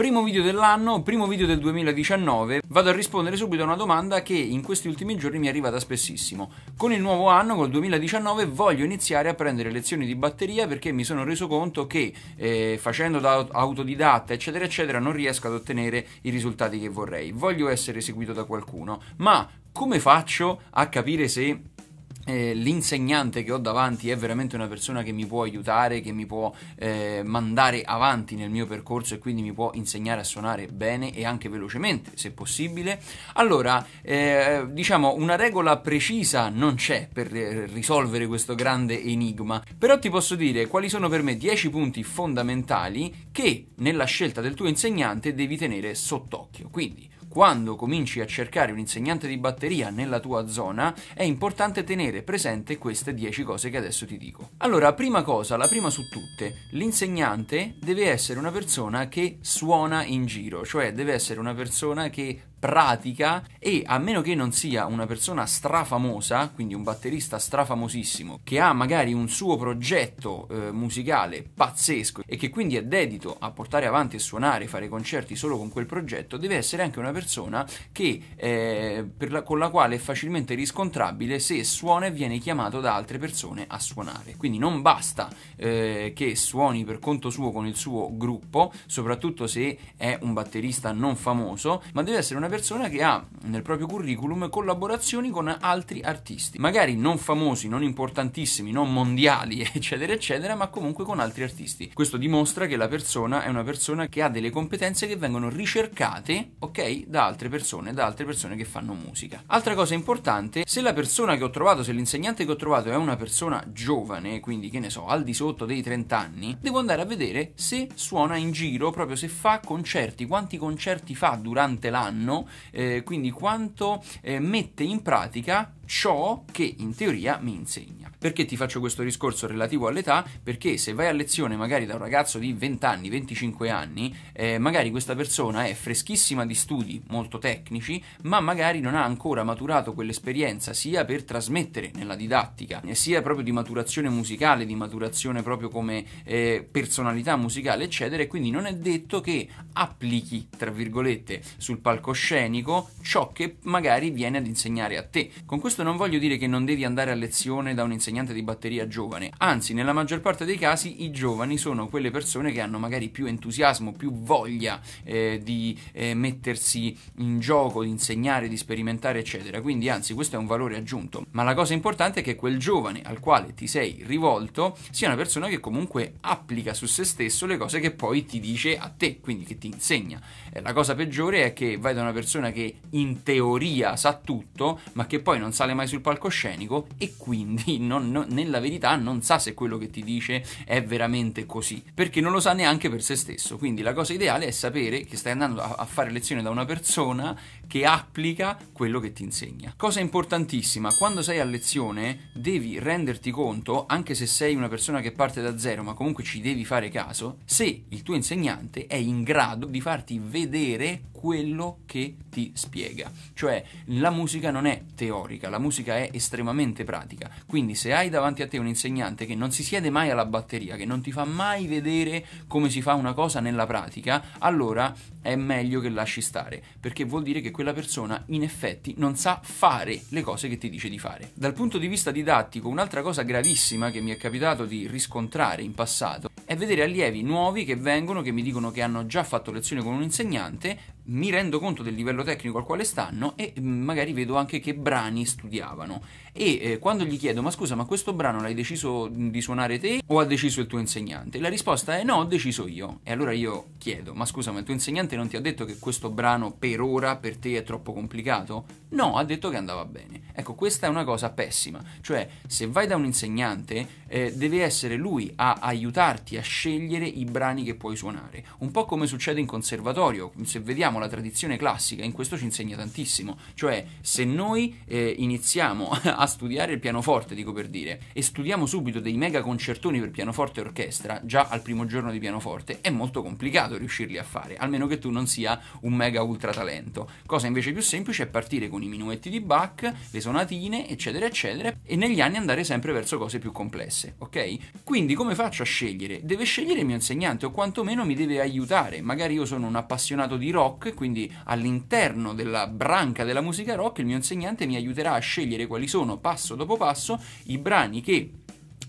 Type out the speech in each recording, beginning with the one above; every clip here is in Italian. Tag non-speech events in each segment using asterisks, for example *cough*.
Primo video dell'anno, primo video del 2019, vado a rispondere subito a una domanda che in questi ultimi giorni mi è arrivata spessissimo. Con il nuovo anno, col 2019, voglio iniziare a prendere lezioni di batteria perché mi sono reso conto che eh, facendo da autodidatta, eccetera, eccetera, non riesco ad ottenere i risultati che vorrei. Voglio essere seguito da qualcuno, ma come faccio a capire se eh, l'insegnante che ho davanti è veramente una persona che mi può aiutare, che mi può eh, mandare avanti nel mio percorso e quindi mi può insegnare a suonare bene e anche velocemente, se possibile. Allora, eh, diciamo, una regola precisa non c'è per eh, risolvere questo grande enigma, però ti posso dire quali sono per me 10 punti fondamentali che nella scelta del tuo insegnante devi tenere sott'occhio. Quindi, quando cominci a cercare un insegnante di batteria nella tua zona, è importante tenere presente queste 10 cose che adesso ti dico. Allora, prima cosa, la prima su tutte, l'insegnante deve essere una persona che suona in giro, cioè deve essere una persona che pratica e a meno che non sia una persona strafamosa, quindi un batterista strafamosissimo, che ha magari un suo progetto eh, musicale pazzesco e che quindi è dedito a portare avanti e suonare, fare concerti solo con quel progetto, deve essere anche una persona che, eh, la, con la quale è facilmente riscontrabile se suona e viene chiamato da altre persone a suonare. Quindi non basta eh, che suoni per conto suo con il suo gruppo, soprattutto se è un batterista non famoso, ma deve essere una persona che ha nel proprio curriculum collaborazioni con altri artisti, magari non famosi, non importantissimi, non mondiali, *laughs* eccetera, eccetera, ma comunque con altri artisti. Questo dimostra che la persona è una persona che ha delle competenze che vengono ricercate, ok, da altre persone, da altre persone che fanno musica. Altra cosa importante, se la persona che ho trovato, se l'insegnante che ho trovato è una persona giovane, quindi che ne so, al di sotto dei 30 anni, devo andare a vedere se suona in giro, proprio se fa concerti, quanti concerti fa durante l'anno eh, quindi quanto eh, mette in pratica ciò che in teoria mi insegna. Perché ti faccio questo discorso relativo all'età? Perché se vai a lezione magari da un ragazzo di 20 anni, 25 anni, eh, magari questa persona è freschissima di studi molto tecnici, ma magari non ha ancora maturato quell'esperienza sia per trasmettere nella didattica, eh, sia proprio di maturazione musicale, di maturazione proprio come eh, personalità musicale, eccetera, e quindi non è detto che applichi, tra virgolette, sul palcoscenico ciò che magari viene ad insegnare a te. Con questo questo non voglio dire che non devi andare a lezione da un insegnante di batteria giovane, anzi nella maggior parte dei casi i giovani sono quelle persone che hanno magari più entusiasmo, più voglia eh, di eh, mettersi in gioco, di insegnare, di sperimentare eccetera, quindi anzi questo è un valore aggiunto, ma la cosa importante è che quel giovane al quale ti sei rivolto sia una persona che comunque applica su se stesso le cose che poi ti dice a te, quindi che ti insegna. Eh, la cosa peggiore è che vai da una persona che in teoria sa tutto, ma che poi non sa sale mai sul palcoscenico e quindi *laughs* non, non, nella verità non sa se quello che ti dice è veramente così, perché non lo sa neanche per se stesso. Quindi la cosa ideale è sapere che stai andando a, a fare lezione da una persona che applica quello che ti insegna. Cosa importantissima, quando sei a lezione devi renderti conto, anche se sei una persona che parte da zero, ma comunque ci devi fare caso, se il tuo insegnante è in grado di farti vedere quello che ti spiega. Cioè la musica non è teorica, la musica è estremamente pratica, quindi se hai davanti a te un insegnante che non si siede mai alla batteria, che non ti fa mai vedere come si fa una cosa nella pratica, allora è meglio che lasci stare, perché vuol dire che quella persona in effetti non sa fare le cose che ti dice di fare. Dal punto di vista didattico, un'altra cosa gravissima che mi è capitato di riscontrare in passato è vedere allievi nuovi che vengono, che mi dicono che hanno già fatto lezione con un insegnante, mi rendo conto del livello tecnico al quale stanno e mm, magari vedo anche che brani studiavano. E eh, quando gli chiedo, ma scusa, ma questo brano l'hai deciso mm, di suonare te o ha deciso il tuo insegnante? La risposta è no, ho deciso io. E allora io chiedo, ma scusa, ma il tuo insegnante non ti ha detto che questo brano per ora per te è troppo complicato? No, ha detto che andava bene. Ecco, questa è una cosa pessima. Cioè, se vai da un insegnante, eh, deve essere lui a aiutarti a scegliere i brani che puoi suonare. Un po' come succede in conservatorio, se vediamo la tradizione classica, in questo ci insegna tantissimo, cioè se noi eh, iniziamo *laughs* a studiare il pianoforte, dico per dire, e studiamo subito dei mega concertoni per pianoforte e orchestra, già al primo giorno di pianoforte, è molto complicato riuscirli a fare, almeno che tu non sia un mega ultra talento. Cosa invece più semplice è partire con i minuetti di Bach, le sonatine, eccetera, eccetera, e negli anni andare sempre verso cose più complesse, ok? Quindi come faccio a scegliere? Deve scegliere il mio insegnante o quantomeno mi deve aiutare, magari io sono un appassionato di rock, rock, quindi all'interno della branca della musica rock il mio insegnante mi aiuterà a scegliere quali sono passo dopo passo i brani che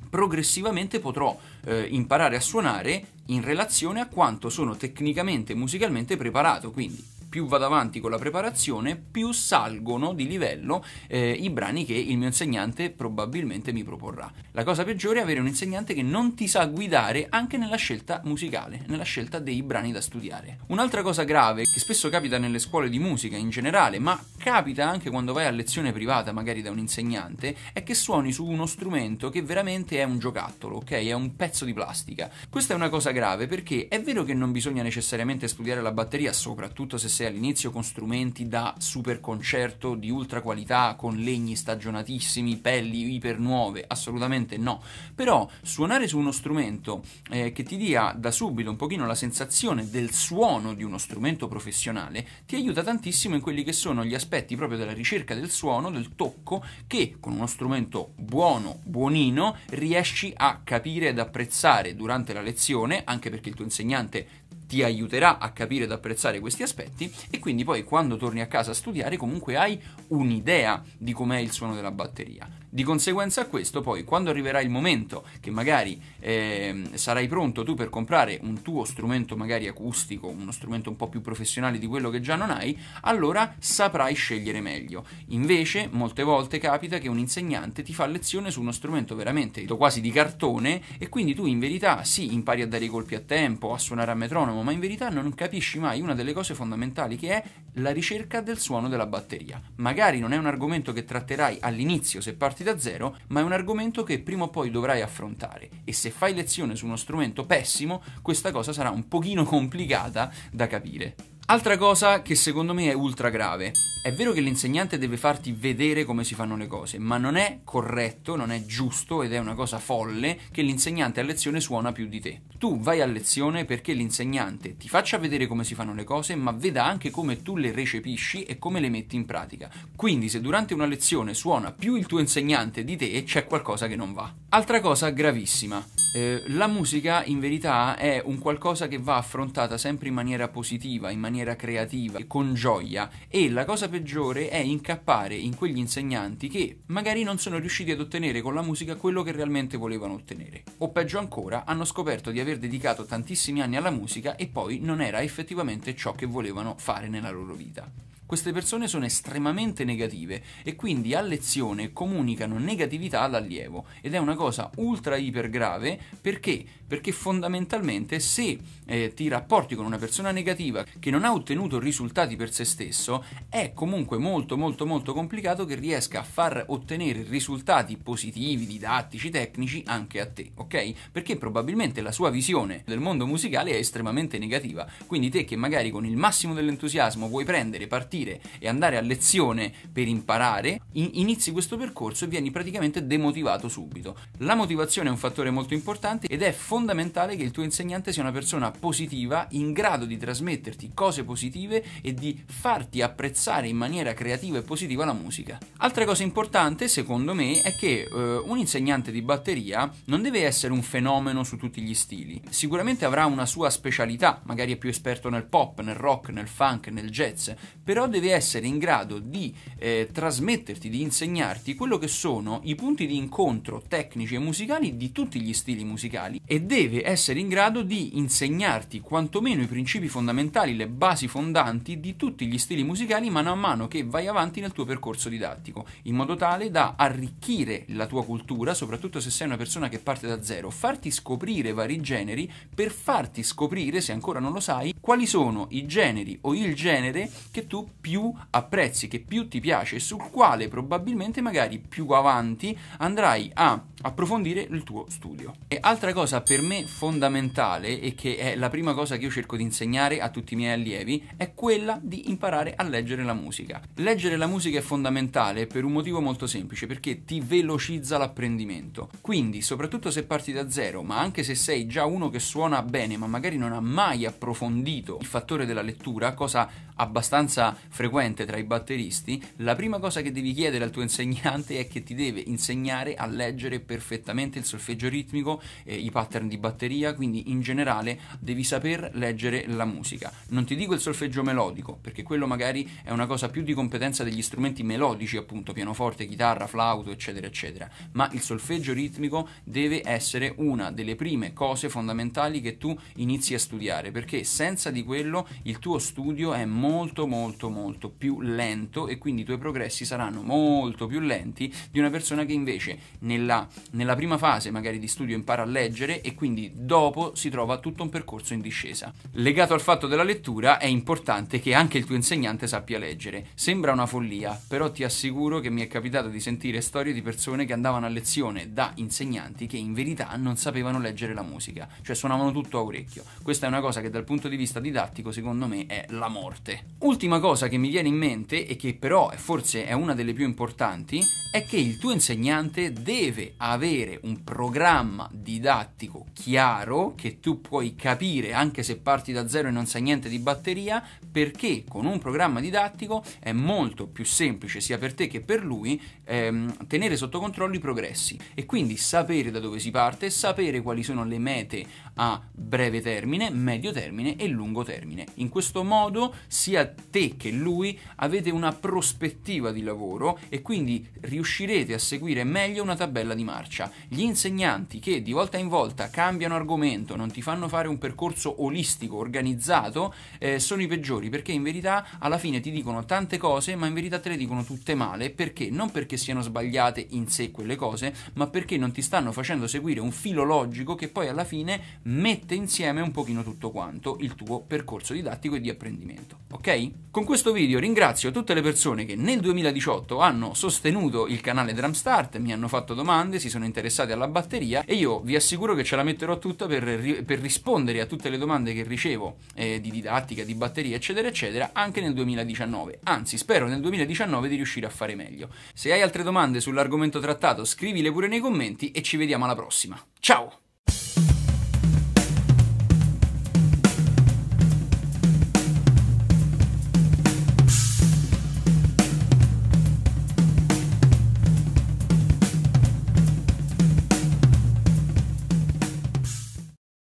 progressivamente potrò eh, imparare a suonare in relazione a quanto sono tecnicamente e musicalmente preparato, quindi più vado avanti con la preparazione, più salgono di livello eh, i brani che il mio insegnante probabilmente mi proporrà. La cosa peggiore è avere un insegnante che non ti sa guidare anche nella scelta musicale, nella scelta dei brani da studiare. Un'altra cosa grave che spesso capita nelle scuole di musica in generale, ma capita anche quando vai a lezione privata, magari da un insegnante, è che suoni su uno strumento che veramente è un giocattolo, ok? È un pezzo di plastica. Questa è una cosa grave perché è vero che non bisogna necessariamente studiare la batteria, soprattutto se sei diverse, all'inizio con strumenti da super concerto di ultra qualità, con legni stagionatissimi, pelli iper nuove, assolutamente no. Però suonare su uno strumento eh, che ti dia da subito un pochino la sensazione del suono di uno strumento professionale ti aiuta tantissimo in quelli che sono gli aspetti proprio della ricerca del suono, del tocco, che con uno strumento buono, buonino, riesci a capire ed apprezzare durante la lezione, anche perché il tuo insegnante ti aiuterà a capire ed apprezzare questi aspetti e quindi poi quando torni a casa a studiare comunque hai un'idea di com'è il suono della batteria. Di conseguenza a questo poi quando arriverà il momento che magari eh, sarai pronto tu per comprare un tuo strumento magari acustico, uno strumento un po' più professionale di quello che già non hai, allora saprai scegliere meglio. Invece molte volte capita che un insegnante ti fa lezione su uno strumento veramente quasi di cartone e quindi tu in verità sì impari a dare i colpi a tempo, a suonare a metronomo, suono, ma in verità non capisci mai una delle cose fondamentali che è la ricerca del suono della batteria. Magari non è un argomento che tratterai all'inizio se parti da zero, ma è un argomento che prima o poi dovrai affrontare e se fai lezione su uno strumento pessimo, questa cosa sarà un pochino complicata da capire. Altra cosa che secondo me è ultra grave. È vero che l'insegnante deve farti vedere come si fanno le cose, ma non è corretto, non è giusto ed è una cosa folle che l'insegnante a lezione suona più di te. Tu vai a lezione perché l'insegnante ti faccia vedere come si fanno le cose, ma veda anche come tu le recepisci e come le metti in pratica. Quindi se durante una lezione suona più il tuo insegnante di te, c'è qualcosa che non va. Altra cosa gravissima. Eh, la musica in verità è un qualcosa che va affrontata sempre in maniera positiva, in maniera maniera creativa, con gioia e la cosa peggiore è incappare in quegli insegnanti che magari non sono riusciti ad ottenere con la musica quello che realmente volevano ottenere. O peggio ancora, hanno scoperto di aver dedicato tantissimi anni alla musica e poi non era effettivamente ciò che volevano fare nella loro vita. Queste persone sono estremamente negative e quindi a lezione comunicano negatività all'allievo ed è una cosa ultra iper grave perché? Perché fondamentalmente se eh, ti rapporti con una persona negativa che non ha ottenuto risultati per se stesso è comunque molto molto molto complicato che riesca a far ottenere risultati positivi, didattici, tecnici anche a te, ok? Perché probabilmente la sua visione del mondo musicale è estremamente negativa, quindi te che magari con il massimo dell'entusiasmo vuoi prendere partita partire e andare a lezione per imparare, in- inizi questo percorso e vieni praticamente demotivato subito. La motivazione è un fattore molto importante ed è fondamentale che il tuo insegnante sia una persona positiva, in grado di trasmetterti cose positive e di farti apprezzare in maniera creativa e positiva la musica. Altra cosa importante, secondo me, è che eh, un insegnante di batteria non deve essere un fenomeno su tutti gli stili. Sicuramente avrà una sua specialità, magari è più esperto nel pop, nel rock, nel funk, nel jazz, però deve essere in grado di eh, trasmetterti, di insegnarti quello che sono i punti di incontro tecnici e musicali di tutti gli stili musicali e deve essere in grado di insegnarti quantomeno i principi fondamentali, le basi fondanti di tutti gli stili musicali mano a mano che vai avanti nel tuo percorso didattico, in modo tale da arricchire la tua cultura, soprattutto se sei una persona che parte da zero, farti scoprire vari generi per farti scoprire, se ancora non lo sai, quali sono i generi o il genere che tu più apprezzi, che più ti piace, sul quale probabilmente magari più avanti andrai a approfondire il tuo studio. E altra cosa per me fondamentale e che è la prima cosa che io cerco di insegnare a tutti i miei allievi è quella di imparare a leggere la musica. Leggere la musica è fondamentale per un motivo molto semplice, perché ti velocizza l'apprendimento. Quindi, soprattutto se parti da zero, ma anche se sei già uno che suona bene, ma magari non ha mai approfondito il fattore della lettura, cosa abbastanza frequente tra i batteristi, la prima cosa che devi chiedere al tuo insegnante è che ti deve insegnare a leggere perfettamente il solfeggio ritmico, eh, i pattern di batteria, quindi in generale devi saper leggere la musica. Non ti dico il solfeggio melodico, perché quello magari è una cosa più di competenza degli strumenti melodici, appunto, pianoforte, chitarra, flauto, eccetera, eccetera, ma il solfeggio ritmico deve essere una delle prime cose fondamentali che tu inizi a studiare, perché senza di quello il tuo studio è molto molto molto più lento e quindi i tuoi progressi saranno molto più lenti di una persona che invece nella nella prima fase magari di studio impara a leggere e quindi dopo si trova tutto un percorso in discesa. Legato al fatto della lettura è importante che anche il tuo insegnante sappia leggere. Sembra una follia, però ti assicuro che mi è capitato di sentire storie di persone che andavano a lezione da insegnanti che in verità non sapevano leggere la musica, cioè suonavano tutto a orecchio. Questa è una cosa che dal punto di vista didattico secondo me è la morte. Ultima cosa che mi viene in mente e che però forse è una delle più importanti è che il tuo insegnante deve avere avere un programma didattico chiaro che tu puoi capire anche se parti da zero e non sai niente di batteria, perché con un programma didattico è molto più semplice sia per te che per lui ehm, tenere sotto controllo i progressi e quindi sapere da dove si parte, sapere quali sono le mete a breve termine, medio termine e lungo termine. In questo modo sia te che lui avete una prospettiva di lavoro e quindi riuscirete a seguire meglio una tabella di marcia marcia, gli insegnanti che di volta in volta cambiano argomento, non ti fanno fare un percorso olistico, organizzato, eh, sono i peggiori perché in verità alla fine ti dicono tante cose, ma in verità te le dicono tutte male perché non perché siano sbagliate in sé quelle cose, ma perché non ti stanno facendo seguire un filo logico che poi alla fine mette insieme un pochino tutto quanto il tuo percorso didattico e di apprendimento. Ok? Con questo video ringrazio tutte le persone che nel 2018 hanno sostenuto il canale Drumstart, mi hanno fatto domande, si sono interessati alla batteria e io vi assicuro che ce la metterò tutta per, per rispondere a tutte le domande che ricevo eh, di didattica, di batteria, eccetera, eccetera, anche nel 2019. Anzi, spero nel 2019 di riuscire a fare meglio. Se hai altre domande sull'argomento trattato, scrivile pure nei commenti e ci vediamo alla prossima. Ciao!